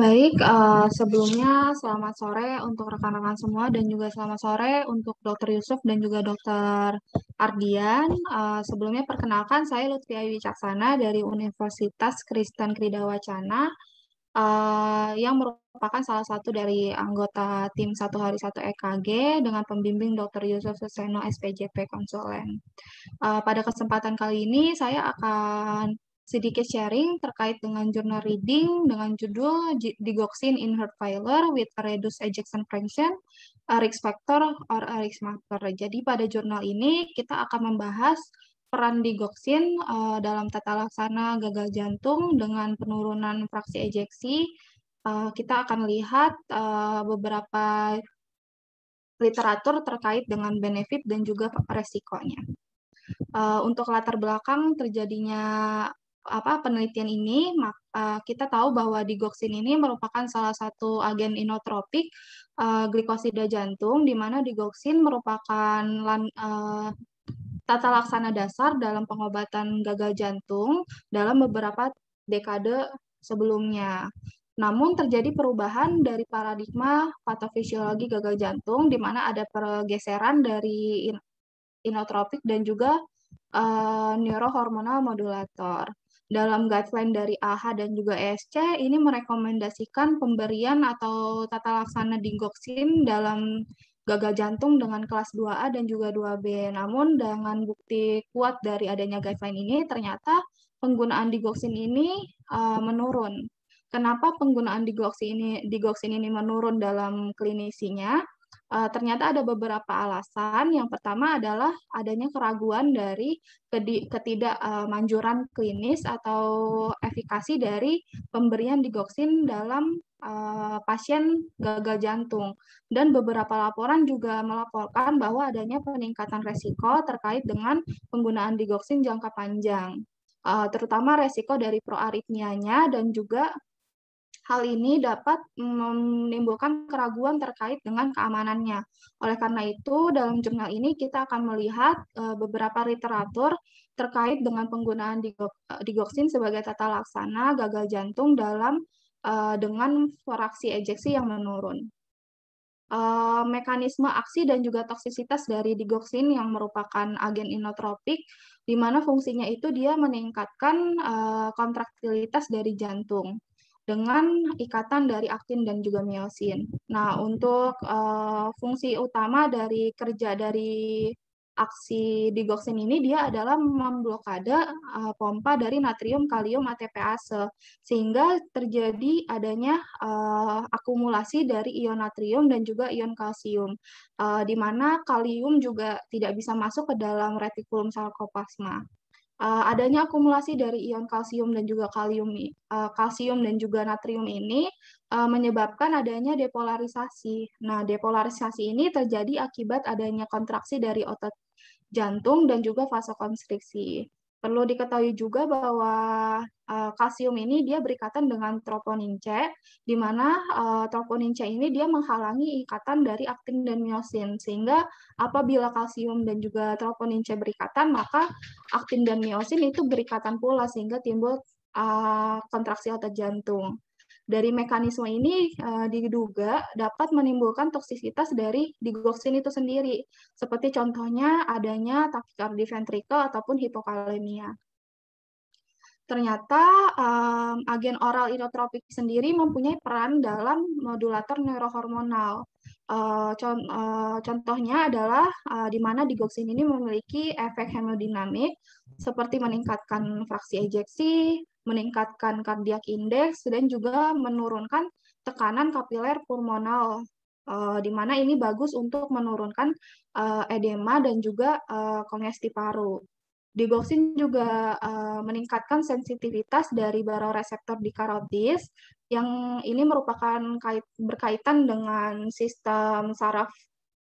Baik, uh, sebelumnya selamat sore untuk rekan-rekan semua dan juga selamat sore untuk Dr. Yusuf dan juga Dr. Ardian. Uh, sebelumnya perkenalkan saya Lutfi Ayu Wicaksana dari Universitas Kristen Kridawacana uh, yang merupakan salah satu dari anggota tim satu hari satu EKG dengan pembimbing Dr. Yusuf Suseno SPJP Konsulen. Uh, pada kesempatan kali ini saya akan sedikit sharing terkait dengan jurnal reading dengan judul Digoxin in Heart Failure with a Reduced Ejection Fraction, a Risk Factor, or a Risk Marker. Jadi pada jurnal ini kita akan membahas peran digoxin uh, dalam tata laksana gagal jantung dengan penurunan fraksi ejeksi. Uh, kita akan lihat uh, beberapa literatur terkait dengan benefit dan juga resikonya. Uh, untuk latar belakang terjadinya apa penelitian ini uh, kita tahu bahwa digoksin ini merupakan salah satu agen inotropik uh, eh, glikosida jantung di mana digoksin merupakan lan, uh, tata laksana dasar dalam pengobatan gagal jantung dalam beberapa dekade sebelumnya. Namun terjadi perubahan dari paradigma patofisiologi gagal jantung di mana ada pergeseran dari inotropik dan juga uh, neurohormonal modulator dalam guideline dari AH dan juga ESC ini merekomendasikan pemberian atau tata laksana dingoksin dalam gagal jantung dengan kelas 2A dan juga 2B. Namun dengan bukti kuat dari adanya guideline ini ternyata penggunaan digoxin ini uh, menurun. Kenapa penggunaan digoxin ini digoksin ini menurun dalam klinisinya? Eh, ternyata ada beberapa alasan. Yang pertama adalah adanya keraguan dari ketidakmanjuran klinis atau efikasi dari pemberian digoksin dalam eh, pasien gagal jantung. Dan beberapa laporan juga melaporkan bahwa adanya peningkatan resiko terkait dengan penggunaan digoksin jangka panjang. Uh, terutama resiko dari proaritmianya dan juga Hal ini dapat menimbulkan keraguan terkait dengan keamanannya. Oleh karena itu, dalam jurnal ini kita akan melihat eh, beberapa literatur terkait dengan penggunaan digoxin eh, sebagai tata laksana gagal jantung dalam eh, dengan foraksi ejeksi yang menurun. Mekanisme aksi dan juga toksisitas dari digoxin yang merupakan agen inotropik, di mana fungsinya itu dia meningkatkan kontraktilitas dari jantung dengan ikatan dari aktin dan juga miosin. Nah, untuk uh, fungsi utama dari kerja dari aksi digoksin ini dia adalah memblokade uh, pompa dari natrium kalium ATPase sehingga terjadi adanya uh, akumulasi dari ion natrium dan juga ion kalsium uh, di mana kalium juga tidak bisa masuk ke dalam retikulum sarkoplasma uh, adanya akumulasi dari ion kalsium dan juga kalium uh, kalsium dan juga natrium ini uh, menyebabkan adanya depolarisasi. Nah, depolarisasi ini terjadi akibat adanya kontraksi dari otot jantung dan juga fase konstriksi. Perlu diketahui juga bahwa eh, kalsium ini dia berikatan dengan troponin C, di mana eh, troponin C ini dia menghalangi ikatan dari aktin dan miosin, sehingga apabila kalsium dan juga troponin C berikatan, maka aktin dan miosin itu berikatan pula sehingga timbul eh, kontraksi otot jantung. Dari mekanisme ini uh, diduga dapat menimbulkan toksisitas dari digoxin itu sendiri, seperti contohnya adanya tachycardia ventrikel ataupun hipokalemia. Ternyata um, agen oral inotropik sendiri mempunyai peran dalam modulator neurohormonal. Uh, con uh, contohnya adalah uh, di mana digoxin ini memiliki efek hemodinamik seperti meningkatkan fraksi ejeksi, meningkatkan kardiak index dan juga menurunkan tekanan kapiler pulmonal uh, di mana ini bagus untuk menurunkan uh, edema dan juga uh, kongesti paru. Digoxin juga uh, meningkatkan sensitivitas dari baroreseptor di karotis yang ini merupakan kait, berkaitan dengan sistem saraf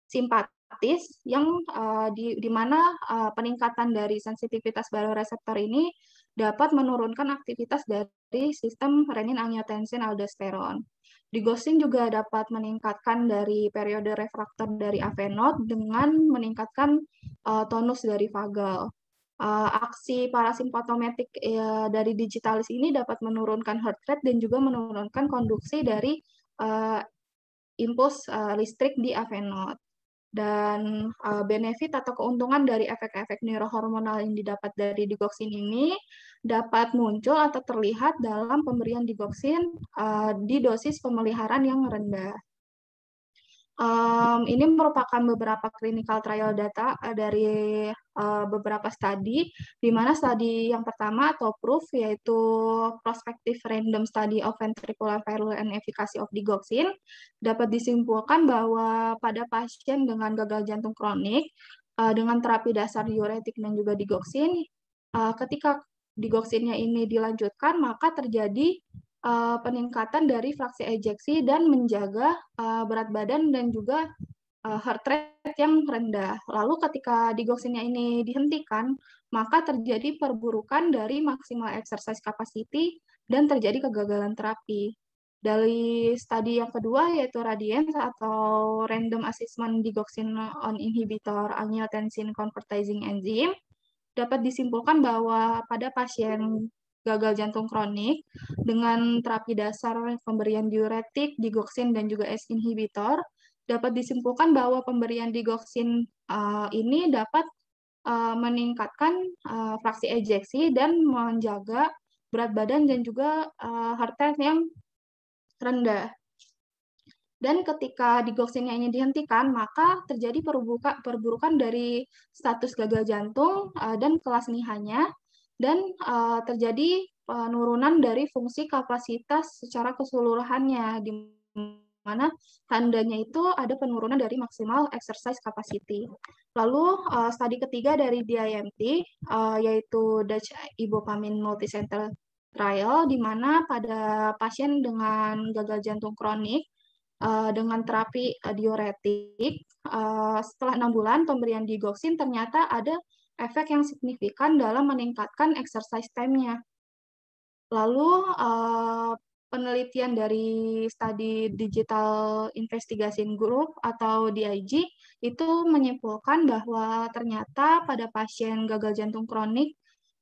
simpatis yang uh, di, di mana uh, peningkatan dari sensitivitas baroreseptor ini dapat menurunkan aktivitas dari sistem renin angiotensin aldosteron. Digosing juga dapat meningkatkan dari periode refraktor dari avenot dengan meningkatkan uh, tonus dari vagal. Uh, aksi parasimpatometik uh, eh, dari digitalis ini dapat menurunkan heart rate dan juga menurunkan konduksi dari uh, impuls uh, listrik di avenot dan uh, benefit atau keuntungan dari efek-efek neurohormonal yang didapat dari digoksin ini dapat muncul atau terlihat dalam pemberian digoksin uh, di dosis pemeliharaan yang rendah. Um, ini merupakan beberapa clinical trial data eh, dari uh, beberapa studi, di mana studi yang pertama atau proof yaitu prospective random study of ventricular failure and efficacy of digoxin dapat disimpulkan bahwa pada pasien dengan gagal jantung kronik uh, dengan terapi dasar diuretik dan juga digoxin, uh, ketika digoxinnya ini dilanjutkan maka terjadi Eh, peningkatan dari fraksi ejeksi dan menjaga eh, berat badan dan juga eh, heart rate yang rendah. Lalu ketika digoksinya ini dihentikan, maka terjadi perburukan dari maksimal exercise capacity dan terjadi kegagalan terapi. Dari studi yang kedua yaitu radiance atau random assessment digoxin on inhibitor angiotensin convertizing enzyme dapat disimpulkan bahwa pada pasien gagal jantung kronik dengan terapi dasar pemberian diuretik, digoksin, dan juga S inhibitor, dapat disimpulkan bahwa pemberian digoksin uh, ini dapat uh, meningkatkan uh, fraksi ejeksi dan menjaga berat badan dan juga uh, heart rate yang rendah. Dan ketika digoksinnya ini dihentikan, maka terjadi perburukan dari status gagal jantung dan kelas nihanya dan uh, terjadi penurunan dari fungsi kapasitas secara keseluruhannya di mana tandanya itu ada penurunan dari maksimal exercise capacity. Lalu uh, studi ketiga dari DIMT uh, eh, yaitu Dutch Ibopamin Multicenter Trial di mana pada pasien dengan gagal jantung kronik uh, dengan terapi diuretik uh, setelah enam bulan pemberian digoxin ternyata ada efek yang signifikan dalam meningkatkan exercise time-nya. Lalu eh, penelitian dari studi Digital Investigation Group atau DIG itu menyimpulkan bahwa ternyata pada pasien gagal jantung kronik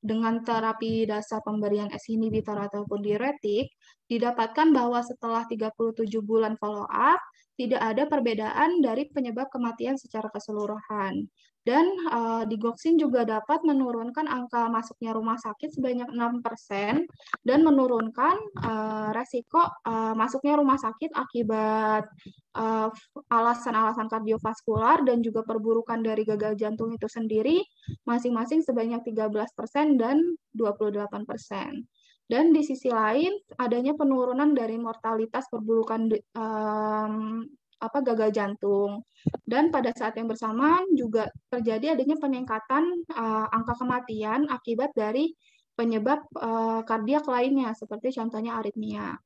dengan terapi dasar pemberian S inhibitor ataupun diuretik, didapatkan bahwa setelah 37 bulan follow up, tidak ada perbedaan dari penyebab kematian secara keseluruhan. Dan uh, eh, digoksin juga dapat menurunkan angka masuknya rumah sakit sebanyak 6% dan menurunkan uh, resiko uh, masuknya rumah sakit akibat alasan-alasan uh, kardiovaskular dan juga perburukan dari gagal jantung itu sendiri masing-masing sebanyak 13% dan 28%. Dan di sisi lain, adanya penurunan dari mortalitas perburukan um, apa gagal jantung dan pada saat yang bersamaan juga terjadi adanya peningkatan uh, angka kematian akibat dari penyebab uh, kardiak lainnya seperti contohnya aritmia.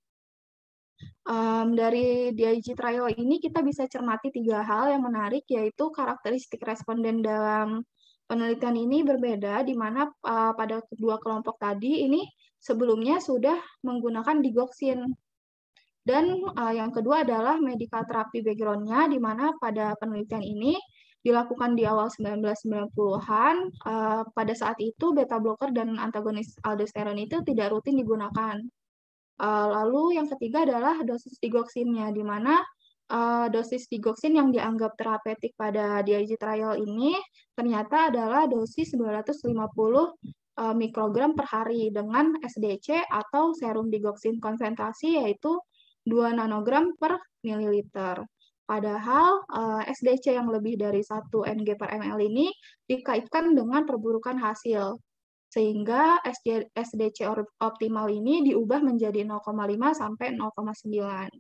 Um, dari DIG trial ini kita bisa cermati tiga hal yang menarik yaitu karakteristik responden dalam penelitian ini berbeda di mana uh, pada kedua kelompok tadi ini sebelumnya sudah menggunakan digoxin dan uh, yang kedua adalah medical terapi background-nya, di mana pada penelitian ini dilakukan di awal 1990-an. Uh, eh, pada saat itu beta blocker dan antagonis aldosteron itu tidak rutin digunakan. Uh, lalu yang ketiga adalah dosis digoksinnya, di mana uh, dosis digoksin yang dianggap terapeutik pada DIG trial ini ternyata adalah dosis 250 mikrogram per hari dengan SDC atau serum digoksin konsentrasi yaitu 2 nanogram per mililiter. Padahal eh, SDC yang lebih dari 1 ng per ml ini dikaitkan dengan perburukan hasil. Sehingga SDC optimal ini diubah menjadi 0,5 sampai 0,9.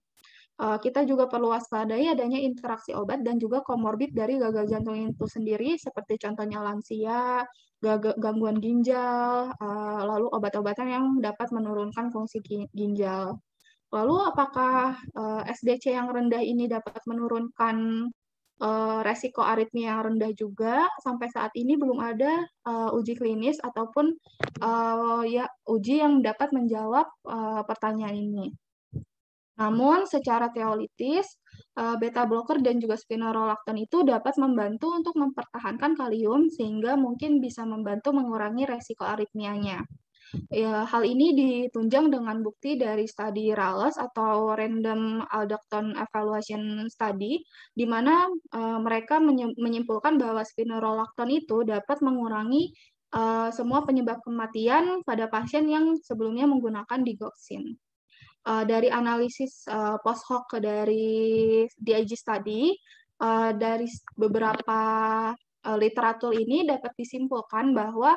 Eh, kita juga perlu waspadai adanya interaksi obat dan juga komorbid dari gagal jantung itu sendiri, seperti contohnya lansia, gangguan ginjal, eh, lalu obat-obatan yang dapat menurunkan fungsi ginjal. Lalu apakah uh, eh, SDC yang rendah ini dapat menurunkan uh, resiko aritmia yang rendah juga? Sampai saat ini belum ada uh, uji klinis ataupun uh, ya uji yang dapat menjawab uh, pertanyaan ini. Namun secara teoritis, beta blocker dan juga spinorolactone itu dapat membantu untuk mempertahankan kalium sehingga mungkin bisa membantu mengurangi resiko aritmianya. Ya, hal ini ditunjang dengan bukti dari studi RALES atau Random Aldacton Evaluation Study, di mana uh, mereka menyimpulkan bahwa spironolactone itu dapat mengurangi uh, semua penyebab kematian pada pasien yang sebelumnya menggunakan digoxin. Uh, dari analisis uh, post hoc dari DIG study, uh, dari beberapa literatur ini dapat disimpulkan bahwa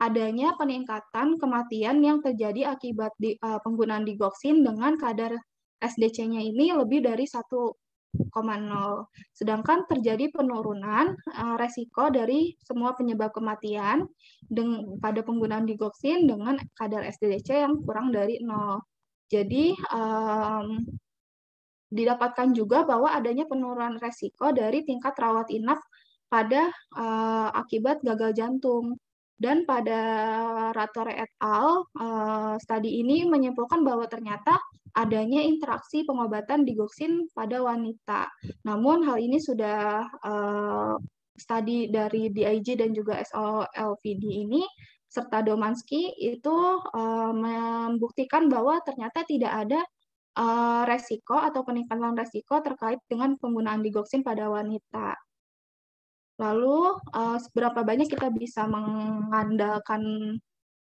adanya peningkatan kematian yang terjadi akibat di, uh, penggunaan digoxin dengan kadar SDC-nya ini lebih dari 1,0. Sedangkan terjadi penurunan uh, resiko dari semua penyebab kematian pada penggunaan digoxin dengan kadar SDC yang kurang dari 0. Jadi um, didapatkan juga bahwa adanya penurunan resiko dari tingkat rawat inap pada uh, akibat gagal jantung. Dan pada Ratore et al, eh, studi ini menyimpulkan bahwa ternyata adanya interaksi pengobatan digoksin pada wanita. Namun hal ini sudah eh, studi dari DIG dan juga SOLVD ini serta Domanski itu uh, membuktikan bahwa ternyata tidak ada uh, resiko atau peningkatan resiko terkait dengan penggunaan digoksin pada wanita. Lalu uh, seberapa banyak kita bisa mengandalkan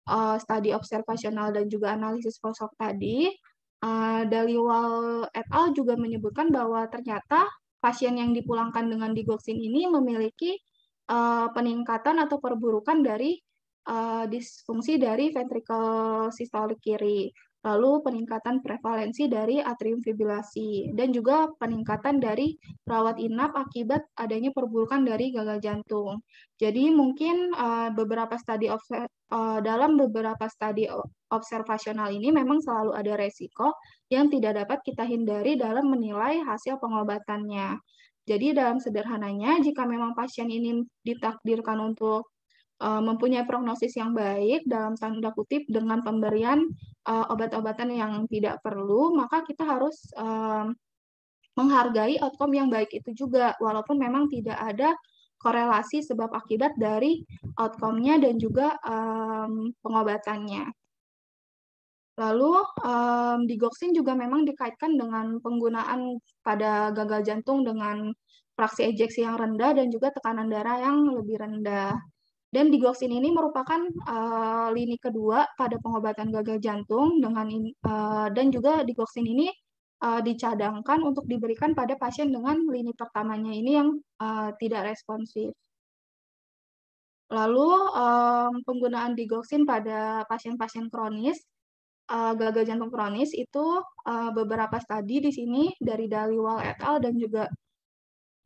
uh, studi observasional dan juga analisis sosok tadi. Uh, Daliwal et al. juga menyebutkan bahwa ternyata pasien yang dipulangkan dengan digoxin ini memiliki uh, peningkatan atau perburukan dari uh, disfungsi dari ventrikel sistolik kiri lalu peningkatan prevalensi dari atrium fibrilasi, dan juga peningkatan dari perawat inap akibat adanya perburukan dari gagal jantung. Jadi mungkin uh, beberapa studi uh, dalam beberapa studi observasional ini memang selalu ada resiko yang tidak dapat kita hindari dalam menilai hasil pengobatannya. Jadi dalam sederhananya, jika memang pasien ini ditakdirkan untuk eh, mempunyai prognosis yang baik dalam tanda kutip dengan pemberian uh, obat-obatan yang tidak perlu, maka kita harus um, menghargai outcome yang baik itu juga, walaupun memang tidak ada korelasi sebab akibat dari outcome-nya dan juga um, pengobatannya. Lalu um, digoksin juga memang dikaitkan dengan penggunaan pada gagal jantung dengan fraksi ejeksi yang rendah dan juga tekanan darah yang lebih rendah. Dan digoxin ini merupakan uh, lini kedua pada pengobatan gagal jantung dengan in, uh, eh, dan juga digoxin ini uh, dicadangkan untuk diberikan pada pasien dengan lini pertamanya ini yang uh, tidak responsif. Lalu um, penggunaan digoxin pada pasien-pasien kronis uh, gagal jantung kronis itu uh, beberapa studi di sini dari Daliwal et al dan juga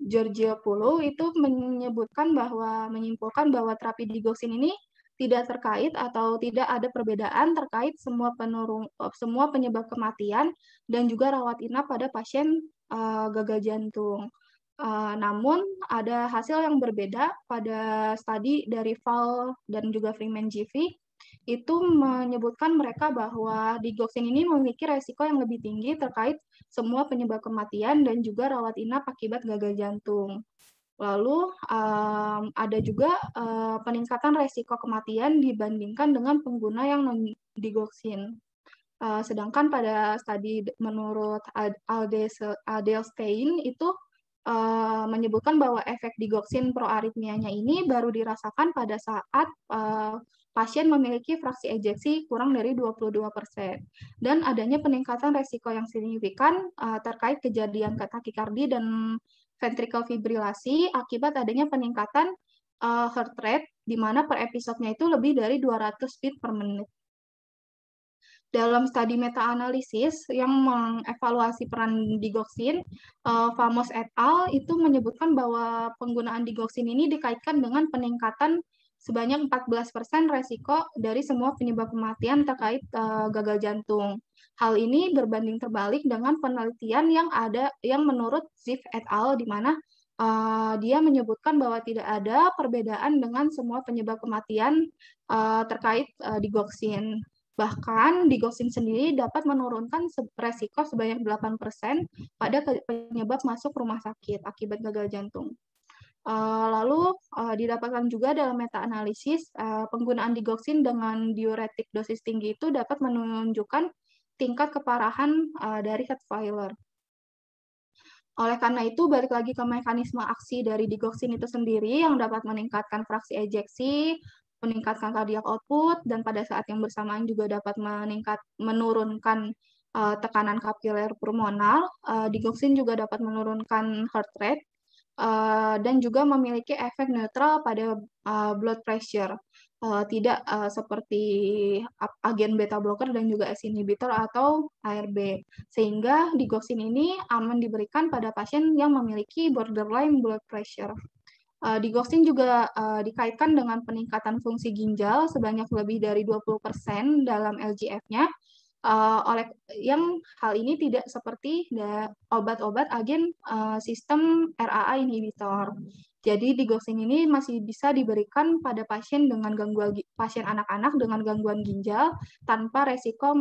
Giorgio Pulu itu menyebutkan bahwa menyimpulkan bahwa terapi digoxin ini tidak terkait atau tidak ada perbedaan terkait semua penurung eh, semua penyebab kematian dan juga rawat inap pada pasien uh, gagal jantung. Uh, namun ada hasil yang berbeda pada studi dari Val dan juga Freeman GV itu menyebutkan mereka bahwa digoxin ini memiliki resiko yang lebih tinggi terkait semua penyebab kematian dan juga rawat inap akibat gagal jantung. Lalu um, ada juga uh, peningkatan resiko kematian dibandingkan dengan pengguna yang non digoxin. Uh, sedangkan pada studi menurut Adelstein itu uh, menyebutkan bahwa efek digoxin proaritmianya ini baru dirasakan pada saat uh, pasien memiliki fraksi ejeksi kurang dari 22%. Dan adanya peningkatan resiko yang signifikan uh, terkait kejadian kardi dan ventricle fibrilasi akibat adanya peningkatan uh, heart rate di mana per episodenya itu lebih dari 200 beat per menit dalam studi meta-analisis yang mengevaluasi peran digoksin, Famos eh, et al. itu menyebutkan bahwa penggunaan digoksin ini dikaitkan dengan peningkatan sebanyak 14% resiko dari semua penyebab kematian terkait uh, gagal jantung. Hal ini berbanding terbalik dengan penelitian yang ada yang menurut Ziv et al di mana uh, dia menyebutkan bahwa tidak ada perbedaan dengan semua penyebab kematian uh, terkait uh, digoksin. Bahkan digoxin sendiri dapat menurunkan resiko sebanyak 8% pada penyebab masuk rumah sakit akibat gagal jantung. Eh, lalu eh, didapatkan juga dalam meta-analisis eh, penggunaan digoxin dengan diuretik dosis tinggi itu dapat menunjukkan tingkat keparahan dari heart failure. Oleh karena itu, balik lagi ke mekanisme aksi dari digoxin itu sendiri yang dapat meningkatkan fraksi ejeksi, meningkatkan cardiac output, dan pada saat yang bersamaan juga dapat meningkat menurunkan tekanan kapiler pulmonal. Uh, digoksin juga dapat menurunkan heart rate, Eh, dan juga memiliki efek netral pada eh, blood pressure. Uh, tidak uh, seperti agen beta blocker dan juga S inhibitor atau ARB. Sehingga digoxin ini aman diberikan pada pasien yang memiliki borderline blood pressure. Uh, digoxin juga uh, dikaitkan dengan peningkatan fungsi ginjal sebanyak lebih dari 20% dalam LGF-nya uh, oleh yang hal ini tidak seperti obat-obat agen uh, sistem RAA inhibitor. Jadi digoxin ini masih bisa diberikan pada pasien dengan gangguan pasien anak-anak dengan gangguan ginjal tanpa resiko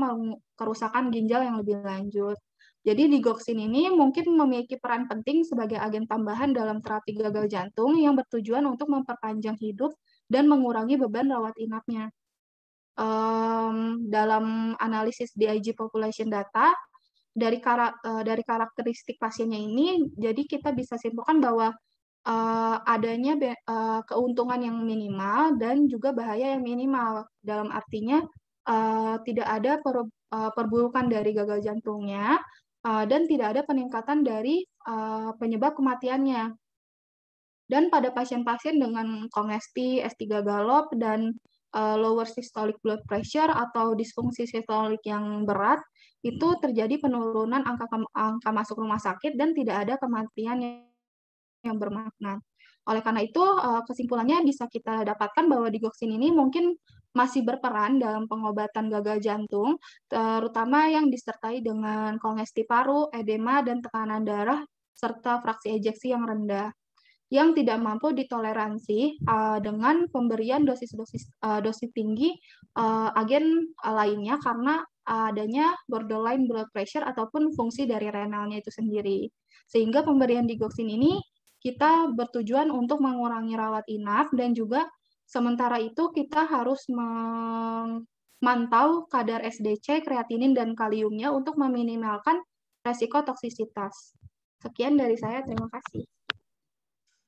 kerusakan ginjal yang lebih lanjut. Jadi digoxin ini mungkin memiliki peran penting sebagai agen tambahan dalam terapi gagal jantung yang bertujuan untuk memperpanjang hidup dan mengurangi beban rawat inapnya um, dalam analisis DIG population data dari uh, dari karakteristik pasiennya ini, jadi kita bisa simpulkan bahwa uh, adanya uh, keuntungan yang minimal dan juga bahaya yang minimal. Dalam artinya uh, tidak ada per, uh, perburukan dari gagal jantungnya uh, dan tidak ada peningkatan dari uh, penyebab kematiannya. Dan pada pasien-pasien dengan kongesti, s galop, dan uh, lower systolic blood pressure atau disfungsi sistolik yang berat itu terjadi penurunan angka angka masuk rumah sakit dan tidak ada kematian yang, yang bermakna. Oleh karena itu uh, kesimpulannya bisa kita dapatkan bahwa digoksin ini mungkin masih berperan dalam pengobatan gagal jantung, terutama yang disertai dengan kongesti paru, edema, dan tekanan darah, serta fraksi ejeksi yang rendah yang tidak mampu ditoleransi uh, dengan pemberian dosis-dosis uh, dosis tinggi uh, agen uh, lainnya karena adanya borderline blood pressure ataupun fungsi dari renalnya itu sendiri. Sehingga pemberian digoxin ini kita bertujuan untuk mengurangi rawat inap dan juga sementara itu kita harus memantau kadar SDC, kreatinin, dan kaliumnya untuk meminimalkan resiko toksisitas. Sekian dari saya, terima kasih.